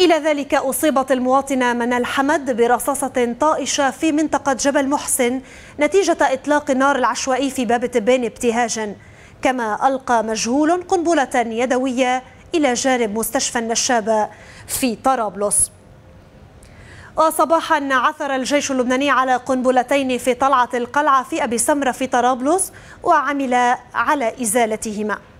إلى ذلك أصيبت المواطنة منال حمد برصاصة طائشة في منطقة جبل محسن نتيجة إطلاق النار العشوائي في باب تبين ابتهاجا كما ألقى مجهول قنبلة يدوية إلى جانب مستشفى النشابة في طرابلس وصباحا عثر الجيش اللبناني على قنبلتين في طلعة القلعة في أبي سمرة في طرابلس وعمل على إزالتهما